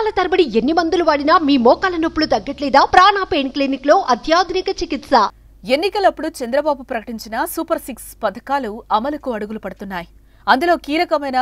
సంవత్సరాల తరబడి ఎన్ని మందులు వాడినా మీ మోకాల నొప్పులు తగ్గట్లేదా ప్రాణ పెయిన్ క్లినిక్ లో అత్యాధునిక చికిత్స ఎన్నికలప్పుడు చంద్రబాబు ప్రకటించిన సూపర్ సిక్స్ పథకాలు అమలుకు అడుగులు పడుతున్నాయి అందులో కీలకమైన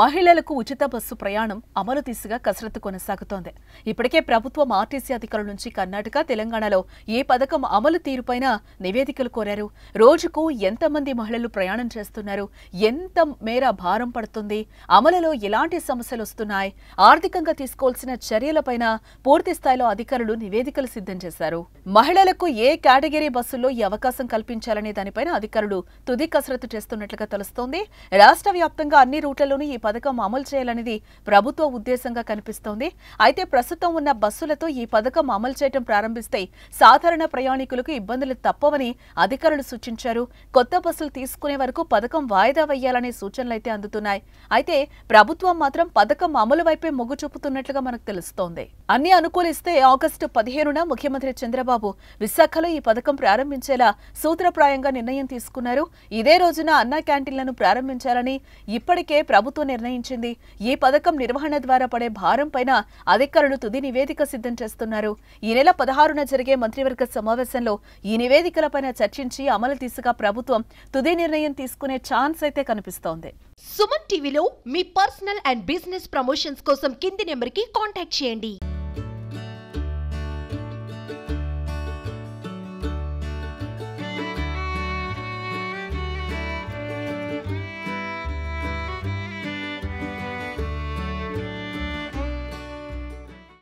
మహిళలకు ఉచిత బస్సు ప్రయాణం అమలు దిశగా కసరత్తు కొనసాగుతోంది ఇప్పటికే ప్రభుత్వం ఆర్టీసీ అధికారుల నుంచి కర్ణాటక తెలంగాణలో ఏ పథకం అమలు తీరుపైన నివేదికలు కోరారు రోజుకు ఎంతమంది మహిళలు ప్రయాణం చేస్తున్నారు ఎంత మేర భారం పడుతుంది అమలులో ఎలాంటి సమస్యలు వస్తున్నాయి ఆర్థికంగా తీసుకోవాల్సిన చర్యలపైన పూర్తి స్థాయిలో అధికారులు నివేదికలు సిద్ధం చేశారు మహిళలకు ఏ కేటగిరీ బస్సుల్లో ఈ అవకాశం కల్పించాలనే దానిపైన అధికారులు తుది కసరత్తు చేస్తున్నట్లుగా తెలుస్తోంది రాష్ట్ర వ్యాప్తంగా అన్ని రూట్లలోనూ ఈ పథకం అమలు చేయాలనేది ప్రభుత్వ ఉద్దేశంగా కనిపిస్తోంది అయితే ప్రస్తుతం ఉన్న బస్సులతో ఈ పథకం అమలు చేయడం ప్రారంభిస్తే సాధారణ ప్రయాణికులకు ఇబ్బందులు తప్పవని అధికారులు సూచించారు కొత్త బస్సులు తీసుకునే వరకు పథకం వాయిదా వేయాలనే సూచనలు అయితే అందుతున్నాయి అయితే ప్రభుత్వం మాత్రం పథకం అమలు వైపే మొగ్గు చూపుతున్నట్లుగా మనకు తెలుస్తోంది అన్ని అనుకూలిస్తే ఆగస్టు పదిహేనున ముఖ్యమంత్రి చంద్రబాబు విశాఖలో ఈ పథకం ప్రారంభించేలా సూత్రప్రాయంగా నిర్ణయం తీసుకున్నారు ఇదే రోజున అన్నా క్యాంటీన్లను ప్రారంభించాలని ఇప్పటికే ప్రభుత్వం ప్రభుత్వం నిర్ణయించింది ఈ పథకం నిర్వహణ ద్వారా పడే భారం పైన అధికారులు తుది నివేదిక సిద్ధం చేస్తున్నారు ఈ నెల పదహారున జరిగే మంత్రివర్గ సమావేశంలో ఈ నివేదికలపైన చర్చించి అమలు తీసుగా ప్రభుత్వం తుది నిర్ణయం తీసుకునే ఛాన్స్ అయితే కనిపిస్తోంది సుమన్ టీవీలో మీ పర్సనల్ అండ్ బిజినెస్ ప్రమోషన్స్ కోసం కింది నెంబర్ కి కాంటాక్ట్ చేయండి